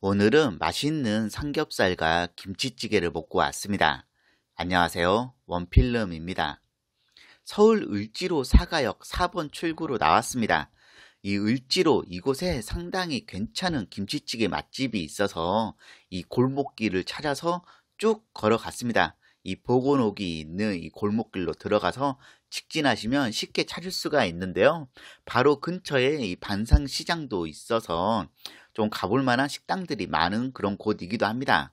오늘은 맛있는 삼겹살과 김치찌개를 먹고 왔습니다. 안녕하세요. 원필름입니다. 서울 을지로 사가역 4번 출구로 나왔습니다. 이 을지로 이곳에 상당히 괜찮은 김치찌개 맛집이 있어서 이 골목길을 찾아서 쭉 걸어갔습니다. 이보건옥이 있는 이 골목길로 들어가서 직진하시면 쉽게 찾을 수가 있는데요. 바로 근처에 이 반상시장도 있어서 좀 가볼 만한 식당들이 많은 그런 곳이기도 합니다.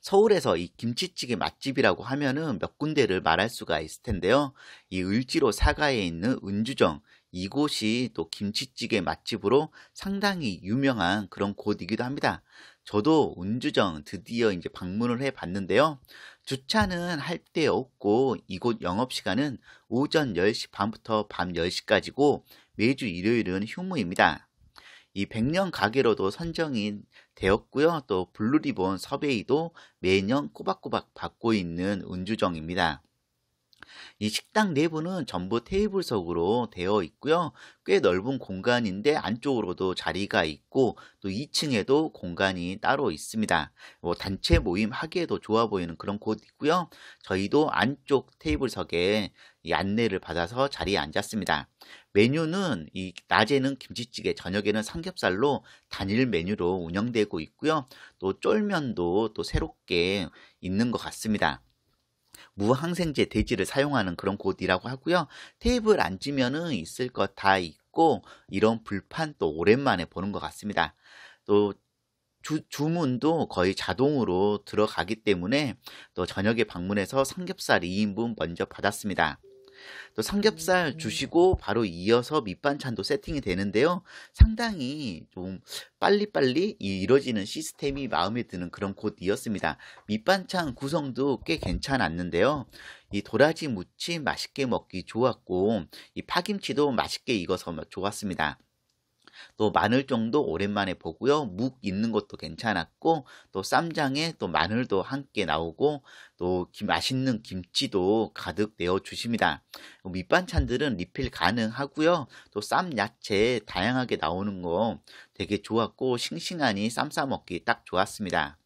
서울에서 이 김치찌개 맛집이라고 하면은 몇 군데를 말할 수가 있을 텐데요. 이 을지로 사가에 있는 은주정 이곳이 또 김치찌개 맛집으로 상당히 유명한 그런 곳이기도 합니다. 저도 은주정 드디어 이제 방문을 해 봤는데요. 주차는 할데 없고 이곳 영업 시간은 오전 10시 반부터 밤 10시까지고 매주 일요일은 휴무입니다. 이 100년 가게로도 선정이 되었고요. 또 블루리본 서베이도 매년 꼬박꼬박 받고 있는 은주정입니다. 이 식당 내부는 전부 테이블석으로 되어 있고요. 꽤 넓은 공간인데 안쪽으로도 자리가 있고 또 2층에도 공간이 따로 있습니다. 뭐 단체 모임 하기에도 좋아 보이는 그런 곳이고요. 저희도 안쪽 테이블석에 이 안내를 받아서 자리에 앉았습니다. 메뉴는 이 낮에는 김치찌개, 저녁에는 삼겹살로 단일 메뉴로 운영되고 있고요. 또 쫄면도 또 새롭게 있는 것 같습니다. 무항생제 대지를 사용하는 그런 곳이라고 하고요. 테이블 앉으면은 있을 것 다 있고 이런 불판 또 오랜만에 보는 것 같습니다. 또 주, 주문도 거의 자동으로 들어가기 때문에 또 저녁에 방문해서 삼겹살 2인분 먼저 받았습니다. 또 삼겹살 음. 주시고 바로 이어서 밑반찬도 세팅이 되는데요. 상당히 좀 빨리빨리 이루어지는 시스템이 마음에 드는 그런 곳이었습니다. 밑반찬 구성도 꽤 괜찮았는데요. 이 도라지 무침 맛있게 먹기 좋았고 이 파김치도 맛있게 익어서 좋았습니다. 또 마늘종도 오랜만에 보고요. 묵 있는 것도 괜찮았고 또 쌈장에 또 마늘도 함께 나오고 또 맛있는 김치도 가득 내어 주십니다. 밑반찬들은 리필 가능하고요. 또 쌈 야채 다양하게 나오는 거 되게 좋았고 싱싱하니 쌈 싸 먹기 딱 좋았습니다.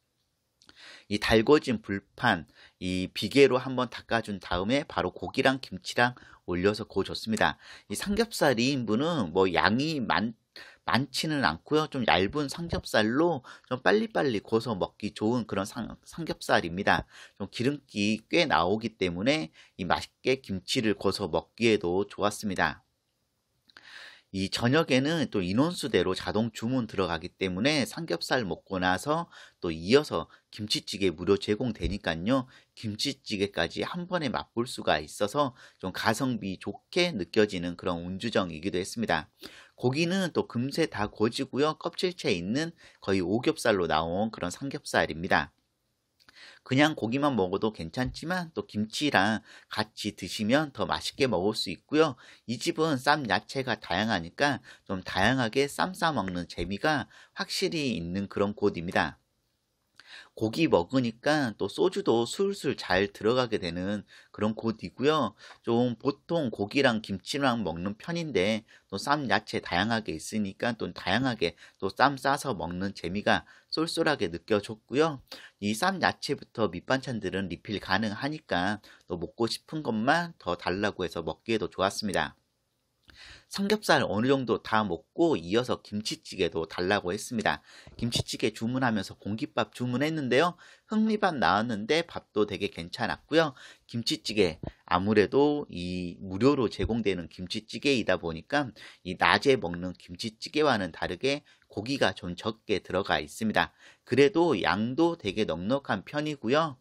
이 달궈진 불판 이 비계로 한번 닦아준 다음에 바로 고기랑 김치랑 올려서 구워줬습니다. 이 삼겹살 2인분은 뭐 양이 많다 많지는 않고요. 좀 얇은 삼겹살로 좀 빨리빨리 고서 먹기 좋은 그런 삼, 삼겹살입니다. 좀 기름기 꽤 나오기 때문에 이 맛있게 김치를 고서 먹기에도 좋았습니다. 이 저녁에는 또 인원수대로 자동 주문 들어가기 때문에 삼겹살 먹고 나서 또 이어서 김치찌개 무료 제공되니까요. 김치찌개까지 한 번에 맛볼 수가 있어서 좀 가성비 좋게 느껴지는 그런 운주정이기도 했습니다. 고기는 또 금세 다 고지고요. 껍질째 있는 거의 오겹살로 나온 그런 삼겹살입니다. 그냥 고기만 먹어도 괜찮지만 또 김치랑 같이 드시면 더 맛있게 먹을 수 있고요. 이 집은 쌈 야채가 다양하니까 좀 다양하게 쌈싸 먹는 재미가 확실히 있는 그런 곳입니다. 고기 먹으니까 또 소주도 술술 잘 들어가게 되는 그런 곳이고요. 좀 보통 고기랑 김치랑 먹는 편인데 또 쌈 야채 다양하게 있으니까 또 다양하게 또 쌈 싸서 먹는 재미가 쏠쏠하게 느껴졌고요. 이 쌈 야채부터 밑반찬들은 리필 가능하니까 또 먹고 싶은 것만 더 달라고 해서 먹기에도 좋았습니다. 삼겹살 어느 정도 다 먹고 이어서 김치찌개도 달라고 했습니다. 김치찌개 주문하면서 공깃밥 주문했는데요. 흑미밥 나왔는데 밥도 되게 괜찮았고요. 김치찌개 아무래도 이 무료로 제공되는 김치찌개이다 보니까 이 낮에 먹는 김치찌개와는 다르게 고기가 좀 적게 들어가 있습니다. 그래도 양도 되게 넉넉한 편이고요.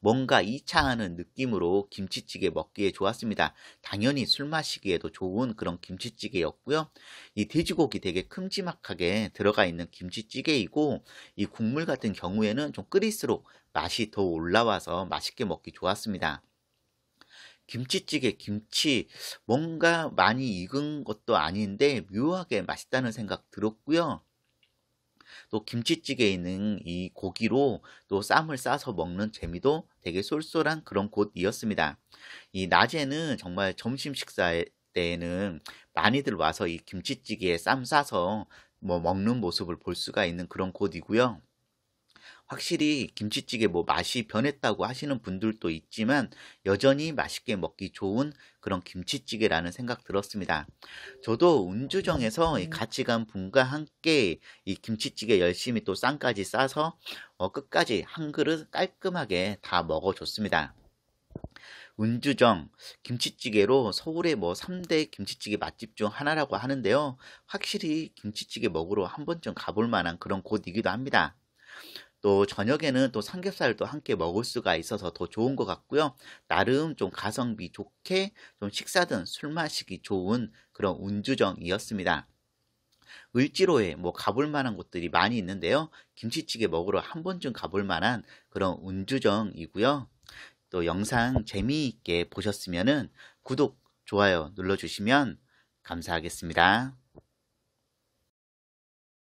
뭔가 이차하는 느낌으로 김치찌개 먹기에 좋았습니다. 당연히 술 마시기에도 좋은 그런 김치찌개였고요. 이 돼지고기 되게 큼지막하게 들어가 있는 김치찌개이고 이 국물 같은 경우에는 좀 끓일수록 맛이 더 올라와서 맛있게 먹기 좋았습니다. 김치찌개, 김치 뭔가 많이 익은 것도 아닌데 묘하게 맛있다는 생각 들었고요. 또 김치찌개에 있는 이 고기로 또 쌈을 싸서 먹는 재미도 되게 쏠쏠한 그런 곳이었습니다. 이 낮에는 정말 점심 식사 때에는 많이들 와서 이 김치찌개에 쌈 싸서 뭐 먹는 모습을 볼 수가 있는 그런 곳이고요. 확실히 김치찌개 뭐 맛이 변했다고 하시는 분들도 있지만 여전히 맛있게 먹기 좋은 그런 김치찌개라는 생각 들었습니다. 저도 운주정에서 같이 간 네. 분과 함께 이 김치찌개 열심히 또 쌈까지 싸서 어 끝까지 한 그릇 깔끔하게 다 먹어줬습니다. 운주정 김치찌개로 서울의 뭐 3대 김치찌개 맛집 중 하나라고 하는데요. 확실히 김치찌개 먹으러 한 번쯤 가볼 만한 그런 곳이기도 합니다. 또 저녁에는 또 삼겹살도 함께 먹을 수가 있어서 더 좋은 것 같고요. 나름 좀 가성비 좋게 좀 식사든 술 마시기 좋은 그런 운주정이었습니다. 을지로에 뭐 가볼 만한 곳들이 많이 있는데요. 김치찌개 먹으러 한 번쯤 가볼 만한 그런 운주정이고요. 또 영상 재미있게 보셨으면 구독, 좋아요 눌러주시면 감사하겠습니다.